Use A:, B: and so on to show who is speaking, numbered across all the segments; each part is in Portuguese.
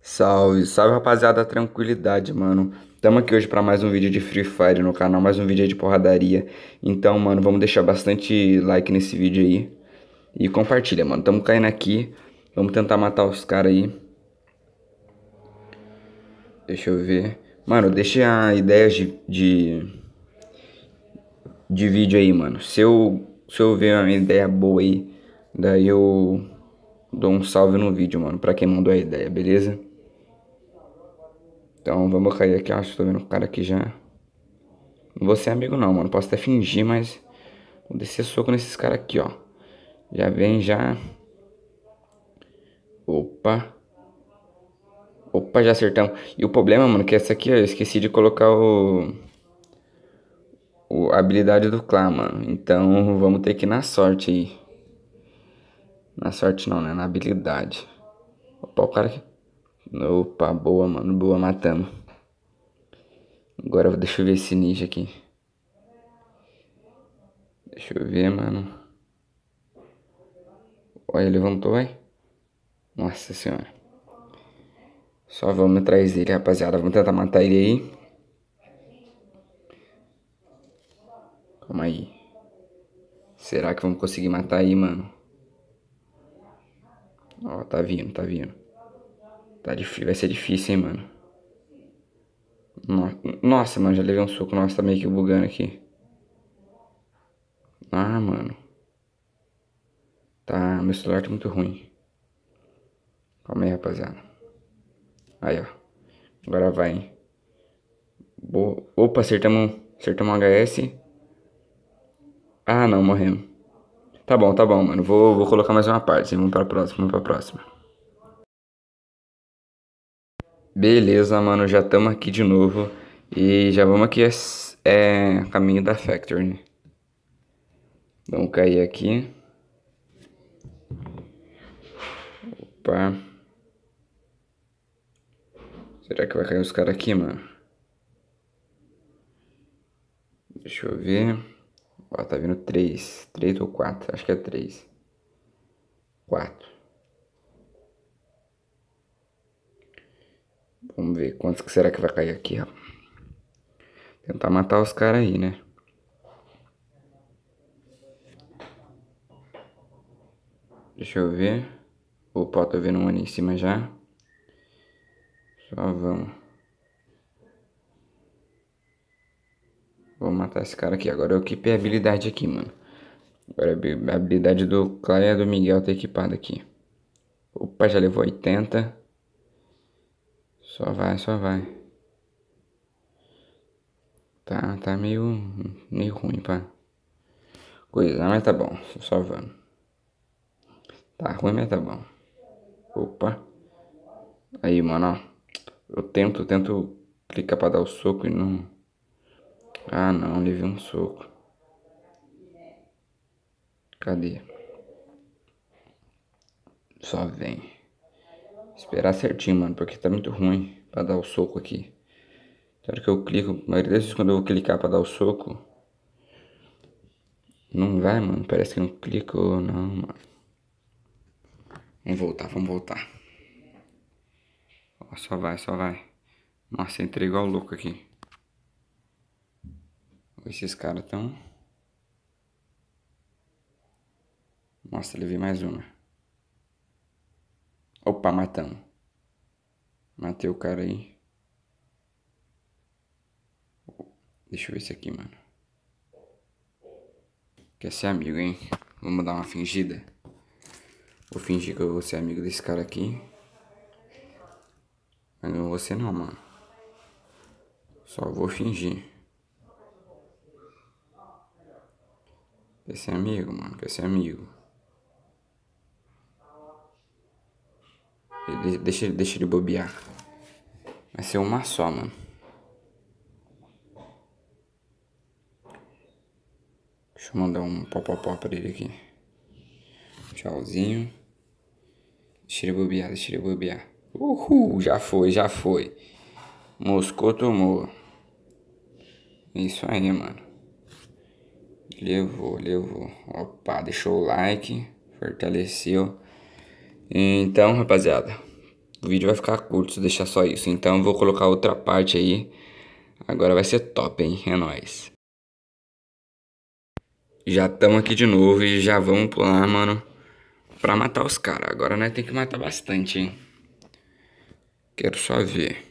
A: Salve, salve rapaziada, tranquilidade, mano. Tamo aqui hoje para mais um vídeo de Free Fire no canal, mais um vídeo de porradaria. Então, mano, vamos deixar bastante like nesse vídeo aí. E compartilha, mano. Tamo caindo aqui. Vamos tentar matar os caras aí. Deixa eu ver. Mano, deixa a ideia de, de, de vídeo aí, mano. Se eu, se eu ver uma ideia boa aí, daí eu dou um salve no vídeo, mano, pra quem mandou a ideia, beleza? Então vamos cair aqui, acho que tô vendo o cara aqui já. Não vou ser amigo não, mano. Posso até fingir, mas. Vou descer soco nesses caras aqui, ó. Já vem, já. Opa. Opa, já acertamos. E o problema, mano, que essa aqui, ó, eu esqueci de colocar o... o... A habilidade do clã, mano. Então, vamos ter que ir na sorte aí. Na sorte não, né? Na habilidade. Opa, o cara aqui... Opa, boa, mano. Boa, matamos. Agora deixa eu ver esse ninja aqui. Deixa eu ver, mano. Olha, levantou, vai. Nossa senhora. Só vamos atrás dele, rapaziada. Vamos tentar matar ele aí. Calma aí. Será que vamos conseguir matar aí, mano? Ó, tá vindo, tá vindo. Tá difícil, vai ser difícil, hein, mano. Nossa, mano, já levei um soco. Nossa, tá meio que bugando aqui. Ah, mano. Tá, meu celular tá muito ruim. Calma aí, rapaziada. Aí, ó. Agora vai, hein. Boa. Opa, acertamos, acertamos um HS. Ah, não, morremos. Tá bom, tá bom, mano. Vou, vou colocar mais uma parte. Vamos pra próxima, vamos pra próxima. Beleza, mano, já estamos aqui de novo e já vamos aqui é, é caminho da Factory. Né? Vamos cair aqui. Opa. Será que vai cair os caras aqui, mano? Deixa eu ver. Ó, tá vindo três, três ou quatro? Acho que é três, quatro. Vamos ver quantos que será que vai cair aqui, ó. Tentar matar os caras aí, né? Deixa eu ver. Opa, tô vendo um ali em cima já. Só vamos. Vou matar esse cara aqui. Agora eu equipei a habilidade aqui, mano. Agora a habilidade do Clay e é do Miguel tá equipada aqui. Opa, já levou 80. Só vai, só vai. Tá, tá meio, meio ruim pra coisa, mas tá bom, só vamos. Tá ruim, mas tá bom. Opa. Aí, mano, ó. Eu tento, tento clicar pra dar o soco e não... Ah, não, levei um soco. Cadê? Só vem. Esperar certinho, mano, porque tá muito ruim pra dar o soco aqui. Na então, hora que eu clico, a maioria das vezes quando eu vou clicar pra dar o soco, não vai, mano. Parece que não clicou, não, mano. Vamos voltar, vamos voltar. Ó, só vai, só vai. Nossa, entrei igual louco aqui. Esses caras tão... Nossa, levei mais uma. Opa, matamos. Matei o cara aí. Deixa eu ver esse aqui, mano. Quer ser amigo, hein? Vamos dar uma fingida. Vou fingir que eu vou ser amigo desse cara aqui. Mas não vou ser não, mano. Só vou fingir. Quer ser amigo, mano? Quer ser amigo? Ele, deixa, deixa ele bobear. Vai ser uma só, mano. Deixa eu mandar um pó-pó-pó pra ele aqui. Tchauzinho. Deixa ele bobear, deixa ele bobear. Uhul, já foi, já foi. Moscou tomou. Isso aí, mano. Levou, levou. Opa, deixou o like. Fortaleceu. Então, rapaziada, o vídeo vai ficar curto se deixar só isso. Então, eu vou colocar outra parte aí. Agora vai ser top, hein? É nóis. Já estamos aqui de novo e já vamos pular, mano, pra matar os caras. Agora nós né, tem que matar bastante, hein? Quero só ver.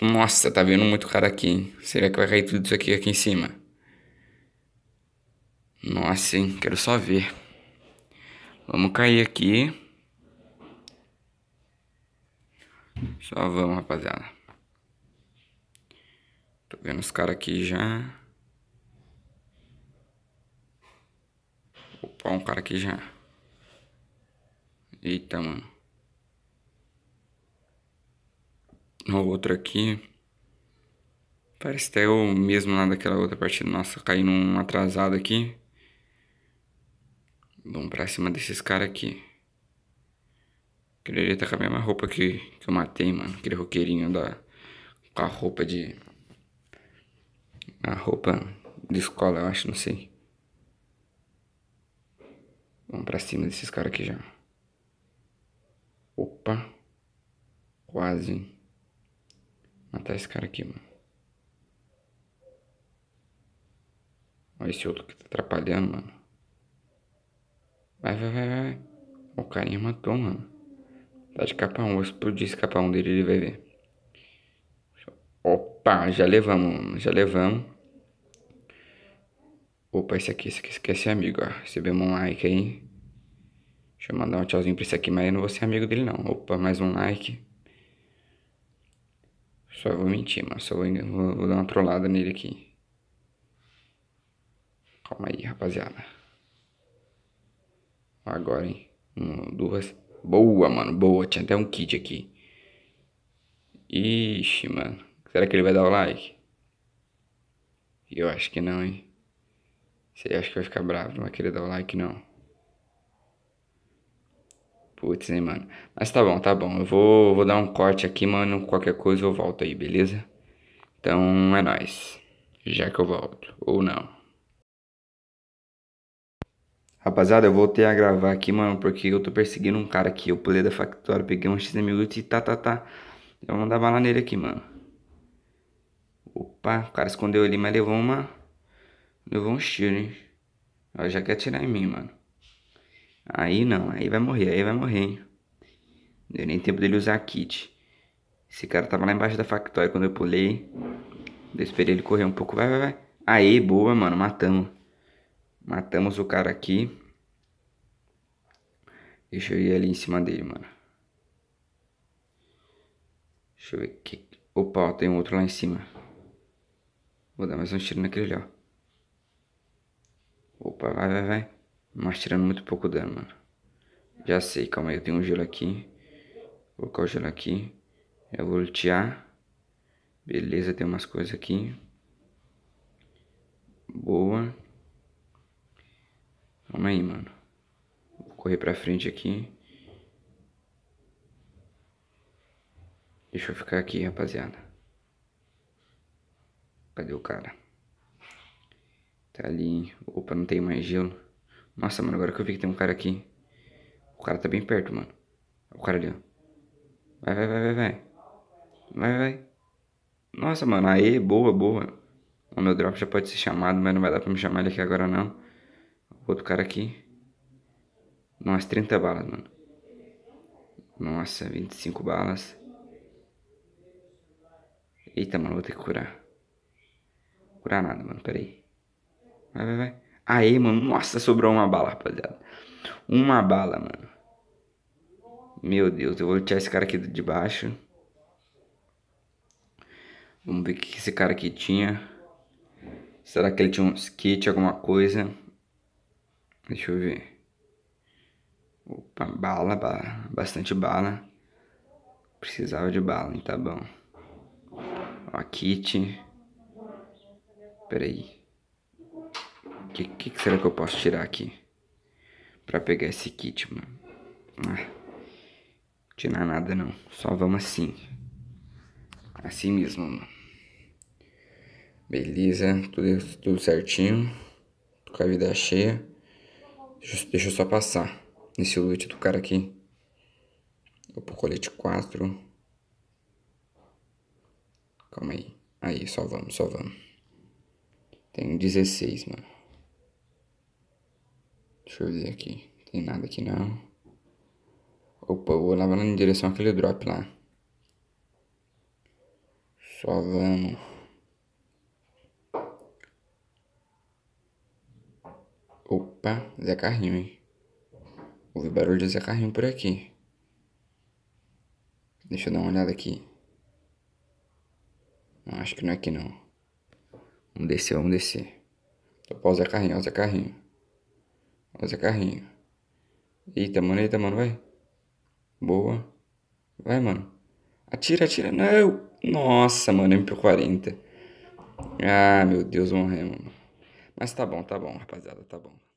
A: nossa, tá vendo muito cara aqui, hein? Será que vai cair tudo isso aqui aqui em cima? Nossa, hein? Quero só ver. Vamos cair aqui. Só vamos, rapaziada. Tô vendo os caras aqui já. Opa, um cara aqui já. Eita, mano. O outro aqui. Parece até o mesmo lá daquela outra partida. Nossa, caí num atrasado aqui. Vamos pra cima desses caras aqui. Queria estar com a mesma roupa que, que eu matei, mano. Aquele roqueirinho da... Com a roupa de... A roupa de escola, eu acho, não sei. Vamos pra cima desses caras aqui já. Opa. Quase. Matar esse cara aqui, mano. Olha esse outro que tá atrapalhando, mano. Vai, vai, vai, vai. O carinha matou, mano. Tá de capa 1. Vou explodir esse capa 1 dele, ele vai ver. Opa, já levamos, já levamos. Opa, esse aqui, esse aqui, esse aqui é seu amigo, ó. Recebemos um like aí. Deixa eu mandar um tchauzinho pra esse aqui, mas eu não vou ser amigo dele, não. Opa, mais um like. Só vou mentir, mano. Só vou, vou, vou dar uma trollada nele aqui. Calma aí, rapaziada agora, hein? Uma, duas. Boa, mano. Boa. Tinha até um kit aqui. Ixi, mano. Será que ele vai dar o like? Eu acho que não, hein? Você acha que vai ficar bravo? Não vai querer dar o like, não. Putz, hein, mano. Mas tá bom, tá bom. Eu vou, vou dar um corte aqui, mano. Qualquer coisa eu volto aí, beleza? Então é nóis. Já que eu volto. Ou não. Rapaziada, eu voltei a gravar aqui, mano, porque eu tô perseguindo um cara aqui. Eu pulei da factória, peguei um X-Mil e tá, tá, tá. Eu vou mandar bala nele aqui, mano. Opa, o cara escondeu ele, mas levou uma... Levou um tiro, hein. Ó, já quer atirar em mim, mano. Aí não, aí vai morrer, aí vai morrer, hein. Não deu nem tempo dele usar kit. Esse cara tava lá embaixo da factória quando eu pulei. Eu esperei ele correr um pouco, vai, vai, vai. Aí, boa, mano, matamos. Matamos o cara aqui. Deixa eu ir ali em cima dele, mano. Deixa eu ver aqui. Opa, ó, tem um outro lá em cima. Vou dar mais um tiro naquele ali, ó. Opa, vai, vai, vai. Mas tirando muito pouco dano, mano. Já sei, calma aí. Eu tenho um gelo aqui. Vou colocar o gelo aqui. Eu vou lutear. Beleza, tem umas coisas aqui. Boa. Calma aí, mano. Vou correr pra frente aqui. Deixa eu ficar aqui, rapaziada. Cadê o cara? Tá ali. Opa, não tem mais gelo. Nossa, mano, agora que eu vi que tem um cara aqui. O cara tá bem perto, mano. O cara ali, ó. Vai, vai, vai, vai, vai. Vai, vai. Nossa, mano, aí, boa, boa. O meu drop já pode ser chamado, mas não vai dar pra me chamar ele aqui agora, não outro cara aqui. Nossa, 30 balas, mano. Nossa, 25 balas. Eita, mano, vou ter que curar. Curar nada, mano, peraí. Vai, vai, vai. Aê, mano. Nossa, sobrou uma bala, rapaziada. Uma bala, mano. Meu Deus, eu vou tirar esse cara aqui de baixo. Vamos ver o que esse cara aqui tinha. Será que ele tinha um skate, alguma coisa? Deixa eu ver. Opa, bala, bala, bastante bala. Precisava de bala, hein? tá bom. Ó, kit. Peraí. O que, que, será que eu posso tirar aqui? Pra pegar esse kit, mano. Ah, tirar nada não. Só vamos assim. Assim mesmo, mano. Beleza, tudo, tudo certinho. Com a vida cheia. Deixa, deixa eu só passar nesse loot do cara aqui. Vou pro colete 4. Calma aí. Aí, só vamos, só vamos. Tenho 16, mano. Deixa eu ver aqui. Tem nada aqui não. Opa, eu vou lá em direção àquele drop lá. Só vamos. Opa, Zé Carrinho, hein? Ouvi barulho de Zé Carrinho por aqui. Deixa eu dar uma olhada aqui. Não, acho que não é aqui não. Vamos descer, vamos descer. Topar o Zé Carrinho, ó o Zé Carrinho. Ó o Zé Carrinho. Eita, mano, eita, mano, vai. Boa. Vai, mano. Atira, atira. Não. Nossa, mano, MP40. Ah, meu Deus, morremos, mano. Mas tá bom, tá bom, rapaziada, tá bom.